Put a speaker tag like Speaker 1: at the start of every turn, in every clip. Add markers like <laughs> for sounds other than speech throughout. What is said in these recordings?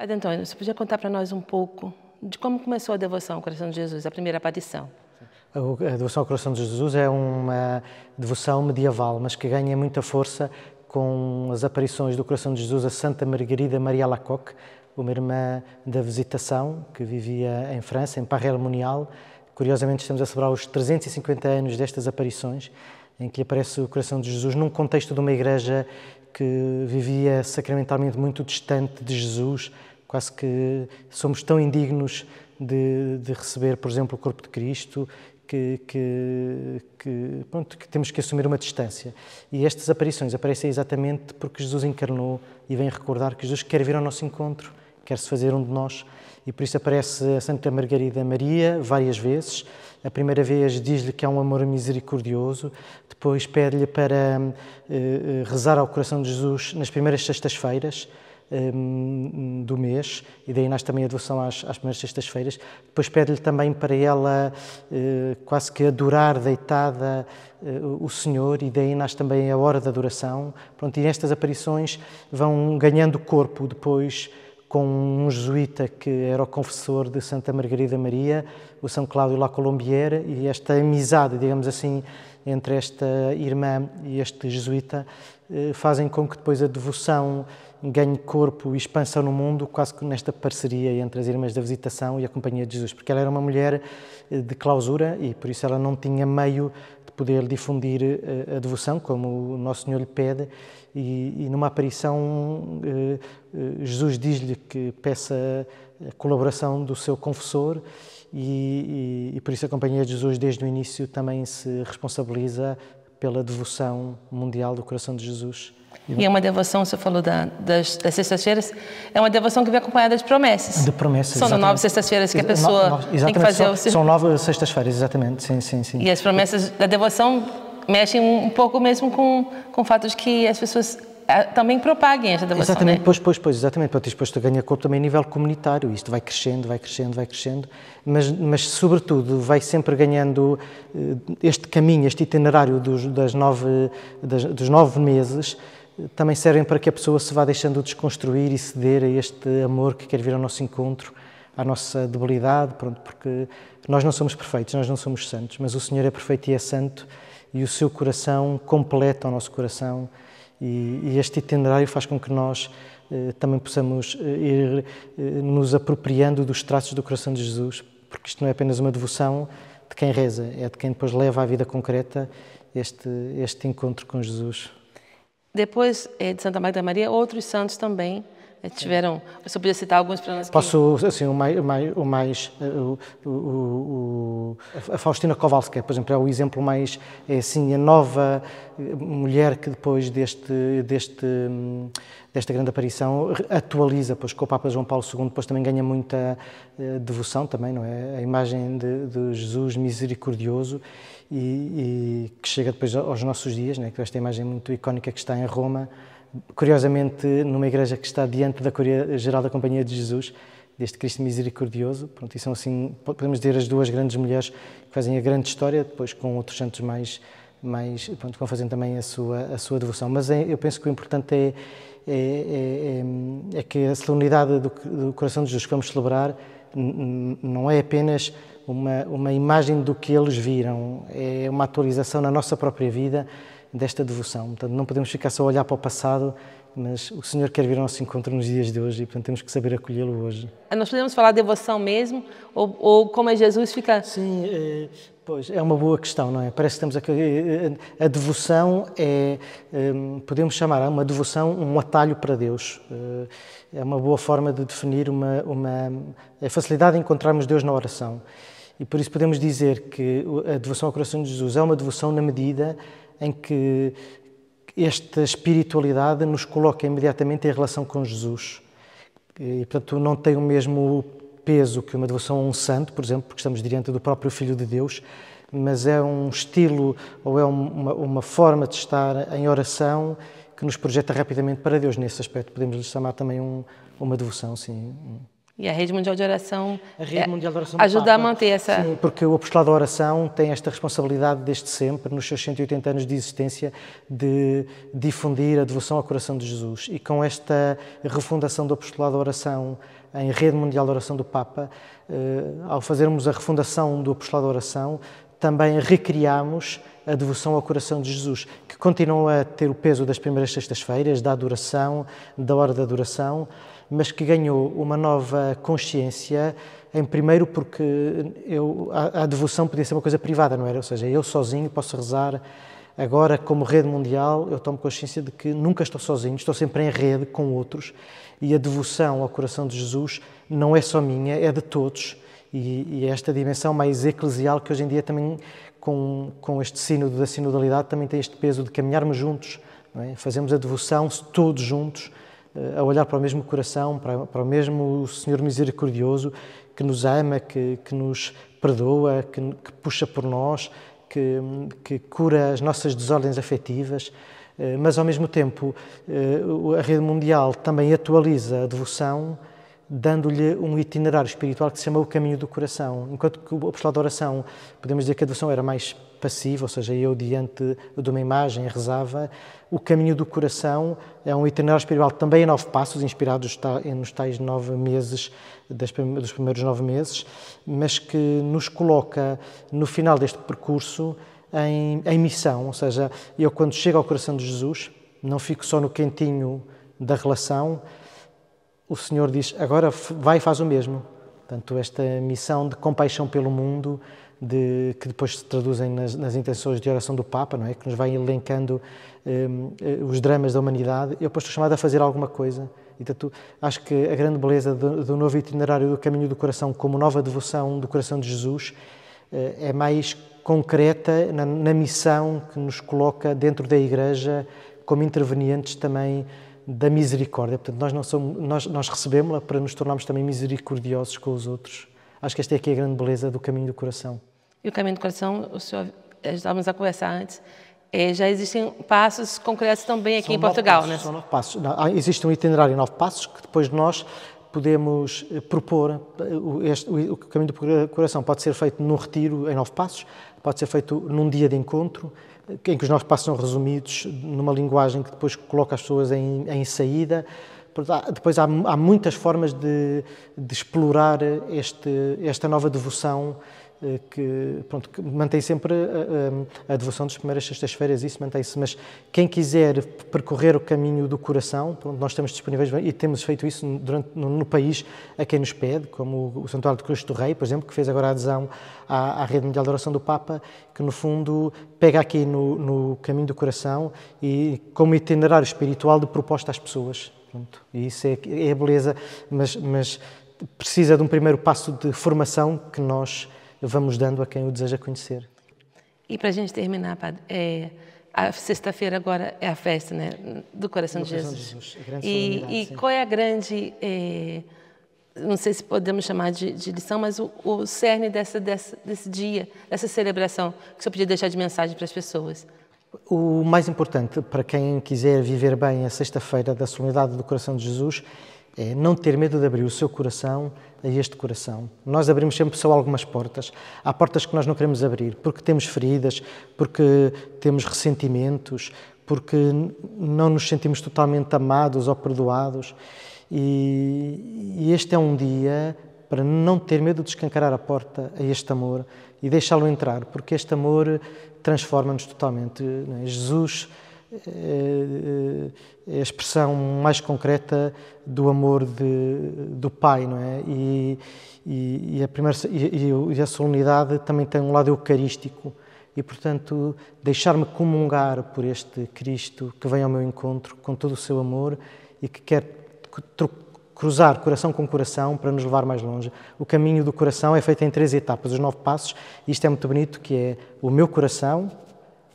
Speaker 1: Padre Antônio, você podia contar para nós um pouco de como começou a devoção ao coração de Jesus, a primeira aparição?
Speaker 2: A devoção ao coração de Jesus é uma devoção medieval, mas que ganha muita força com as aparições do coração de Jesus a Santa Margarida Maria Lacoque, uma irmã da Visitação que vivia em França, em Parrel-Monial. Curiosamente, estamos a celebrar os 350 anos destas aparições, em que aparece o coração de Jesus num contexto de uma igreja que vivia sacramentalmente muito distante de Jesus, Quase que somos tão indignos de, de receber, por exemplo, o corpo de Cristo, que, que, que, pronto, que temos que assumir uma distância. E estas aparições aparecem exatamente porque Jesus encarnou e vem recordar que Jesus quer vir ao nosso encontro, quer se fazer um de nós. E por isso aparece a Santa Margarida Maria várias vezes. A primeira vez diz-lhe que há um amor misericordioso, depois pede-lhe para eh, eh, rezar ao coração de Jesus nas primeiras sextas-feiras um, do mês, e daí nasce também a devoção às, às primeiras sextas-feiras. Depois pede-lhe também para ela uh, quase que adorar deitada uh, o Senhor, e daí nasce também a hora da adoração. Pronto, e estas aparições vão ganhando corpo depois com um jesuíta que era o confessor de Santa Margarida Maria, o São Cláudio La Colombière, e esta amizade, digamos assim, entre esta irmã e este jesuíta eh, fazem com que depois a devoção ganhe corpo e expansão no mundo, quase que nesta parceria entre as Irmãs da Visitação e a Companhia de Jesus, porque ela era uma mulher eh, de clausura e por isso ela não tinha meio de poder difundir eh, a devoção, como o Nosso Senhor lhe pede, e, e numa aparição eh, Jesus diz-lhe que peça a colaboração do seu confessor e, e, e por isso a Companhia de Jesus desde o início também se responsabiliza pela devoção mundial do coração de Jesus. E é uma
Speaker 1: devoção, você falou da, das, das sextas-feiras, é uma devoção que vem acompanhada de promessas. De promessas, São exatamente. nove sextas-feiras que a pessoa no, no, tem que fazer. São, o... são
Speaker 2: nove sextas-feiras, exatamente, sim, sim, sim. E as
Speaker 1: promessas da devoção mexem um, pouco mesmo com, com fato de que as pessoas ah, também propaguem esta devoção. Exatamente, né? pois,
Speaker 2: pois, pois, exatamente. Para depois tu ganha corpo também a nível comunitário. Isto vai crescendo, vai crescendo, vai crescendo, mas, mas sobretudo, vai sempre ganhando eh, este caminho, este itinerário dos, das nove, das, dos nove meses também servem para que a pessoa se vá deixando desconstruir e ceder a este amor que quer vir ao nosso encontro, à nossa debilidade, pronto, porque nós não somos perfeitos, nós não somos santos, mas o Senhor é perfeito e é santo e o seu coração completa o nosso coração e, e este itinerário faz com que nós eh, também possamos eh, ir eh, nos apropriando dos traços do coração de Jesus, porque isto não é apenas uma devoção de quem reza, é de quem depois leva à vida concreta este, este encontro com Jesus.
Speaker 1: Depois eh, de Santa Magda Maria, outros santos também eh, tiveram. só podia citar alguns para nós? Posso,
Speaker 2: assim, o mais, o mais, o, o, o, a Faustina Kowalska, por exemplo, é o exemplo mais, é assim, a nova eh, mulher que depois deste, deste, hum, desta grande aparição atualiza, pois com o Papa João Paulo II depois também ganha muita eh, devoção também, não é? A imagem de, de Jesus misericordioso e, e, que chega depois aos nossos dias, né? esta imagem muito icónica que está em Roma, curiosamente numa igreja que está diante da Coreia Geral da Companhia de Jesus, deste Cristo misericordioso. Pronto, e são assim, podemos dizer, as duas grandes mulheres que fazem a grande história, depois com outros santos mais, mais pronto, vão fazendo também a sua, a sua devoção. Mas é, eu penso que o importante é, é, é, é, é que a solenidade do, do, coração de Jesus que vamos celebrar não é apenas uma, uma imagem do que eles viram, é uma atualização na nossa própria vida desta devoção. Portanto, não podemos ficar só a olhar para o passado mas o Senhor quer vir ao nosso encontro nos dias de hoje e, portanto, temos que saber acolhê-lo hoje.
Speaker 1: Ah, nós podemos falar devoção mesmo? Ou, ou como é Jesus fica. Sim, é, pois, é
Speaker 2: uma boa questão, não é? Parece que estamos aqui. Eh, eh, a devoção é. Podemos chamar a é uma devoção um atalho para Deus. É uma boa forma de definir uma. uma a facilidade de encontrarmos Deus na oração. E por isso podemos dizer que a devoção ao coração de Jesus é uma devoção na medida em que esta espiritualidade nos coloca imediatamente em relação com Jesus. E, portanto, não tem o mesmo peso que uma devoção a um santo, por exemplo, porque estamos diante do próprio Filho de Deus, mas é um estilo ou é uma, uma forma de estar em oração que nos projeta rapidamente para Deus. Nesse aspecto, podemos lhe chamar também um, uma devoção, sim.
Speaker 1: E a Rede Mundial de Oração, a eh, Mundial de Oração ajuda a manter essa... Sim,
Speaker 2: porque o apostolado da oração tem esta responsabilidade desde sempre, nos seus 180 anos de existência, de difundir a devoção ao coração de Jesus. E com esta refundação do apostolado da oração em Rede Mundial de Oração do Papa, eh, ao fazermos a refundação do apostolado da oração, também recriamos a devoção ao coração de Jesus, que continua a ter o peso das primeiras sextas-feiras, da adoração, da hora da adoração, mas que ganhou uma nova consciência, em primeiro porque eu, a, a devoção podia ser uma coisa privada, não era? Ou seja, eu sozinho posso rezar. Agora, como rede mundial, eu tomo consciência de que nunca estou sozinho, estou sempre em rede com outros e a devoção ao coração de Jesus não é só minha, é de todos e, e, é esta dimensão mais eclesial que hoje em dia também, com, com este sínodo da sinodalidade, também tem este peso de caminharmos juntos, é? fazemos a devoção todos juntos, eh, a olhar para o mesmo coração, para, para o mesmo Senhor misericordioso que nos ama, que, que nos perdoa, que, que puxa por nós, que, que, cura as nossas desordens afetivas, eh, mas ao mesmo tempo eh, a rede mundial também atualiza a devoção dando-lhe um itinerário espiritual que se chama o caminho do coração. Enquanto que o apostolado da oração, podemos dizer que a devoção era mais passiva, ou seja, eu diante de uma imagem rezava, o caminho do coração é um itinerário espiritual também em nove passos, inspirado nos tais nove meses, dos primeiros nove meses, mas que nos coloca no final deste percurso em, em missão, ou seja, eu quando chego ao coração de Jesus, não fico só no quentinho da relação, o Senhor diz: agora vai e faz o mesmo. Portanto, esta missão de compaixão pelo mundo, de, que depois se traduzem nas, nas, intenções de oração do Papa, não é? que nos vai elencando um, eh, os dramas da humanidade, eu depois estou chamado a fazer alguma coisa. E, portanto, acho que a grande beleza do, do novo itinerário do Caminho do Coração, como nova devoção do coração de Jesus, eh, é mais concreta na, na missão que nos coloca dentro da Igreja como intervenientes também da misericórdia. Portanto, nós, não somos, nós, nós recebemos-la para nos tornarmos também misericordiosos com os outros. Acho que esta é aqui a grande beleza do caminho do coração.
Speaker 1: E o caminho do coração, o senhor, eh, estávamos a conversar antes, é, já existem passos concretos também aqui são em Portugal, passos, é? São nove
Speaker 2: passos. Não, ah, existe um itinerário de nove passos que depois nós podemos eh, propor. Eh, este, o, o caminho do coração pode ser feito no retiro em nove passos, pode ser feito num dia de encontro, em que os nossos passos são resumidos numa linguagem que depois coloca as pessoas em, em saída. Depois há, há muitas formas de, de explorar este, esta nova devoção eh, que, pronto, que mantém sempre a, eh, eh, a, devoção das primeiras sextas-feiras, isso mantém-se, mas quem quiser percorrer o caminho do coração, pronto, nós estamos disponíveis e temos feito isso durante, no, no, país a quem nos pede, como o Santuário de Cristo do Rei, por exemplo, que fez agora a adesão à, à Rede Mundial de Oração do Papa, que no fundo pega aqui no, no caminho do coração e como itinerário espiritual de proposta às pessoas. Pronto, e isso é, é a beleza, mas, mas precisa de um primeiro passo de formação que nós vamos dando a quem o deseja conhecer.
Speaker 1: E para a gente terminar, padre, é, a sexta-feira agora é a festa né, do Coração, do de, Jesus. De Jesus e, e qual é a grande, é, não sei se podemos chamar de, de lição, mas o, o cerne dessa, dessa, desse dia, dessa celebração, que o senhor podia deixar de mensagem para as pessoas?
Speaker 2: O mais importante para quem quiser viver bem a sexta-feira da Solenidade do Coração de Jesus é não ter medo de abrir o seu coração a este coração. Nós abrimos sempre só algumas portas. Há portas que nós não queremos abrir porque temos feridas, porque temos ressentimentos, porque não nos sentimos totalmente amados ou perdoados. E, e este é um dia para não ter medo de escancarar a porta a este amor e deixá-lo entrar, porque este amor transforma-nos totalmente. É? Jesus é, é, é a expressão mais concreta do amor de, do Pai, não é? E, e, e a primeira, e, e, a solenidade também tem um lado eucarístico e, portanto, deixar-me comungar por este Cristo que vem ao meu encontro com todo o seu amor e que quer cruzar coração com coração para nos levar mais longe. O caminho do coração é feito em três etapas, os nove passos, e isto é muito bonito, que é o meu coração,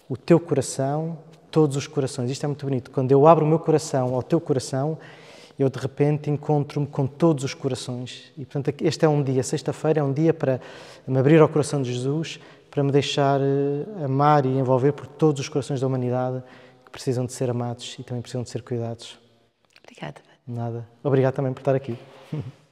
Speaker 2: o teu coração todos os corações. Isto é muito bonito. Quando eu abro o meu coração ao teu coração, eu de repente encontro-me com todos os corações. E portanto, este é um dia, sexta-feira é um dia para me abrir ao coração de Jesus, para me deixar eh, amar e envolver por todos os corações da humanidade que precisam de ser amados e também precisam de ser cuidados. Obrigada. Nada. Obrigado também por estar aqui. <laughs>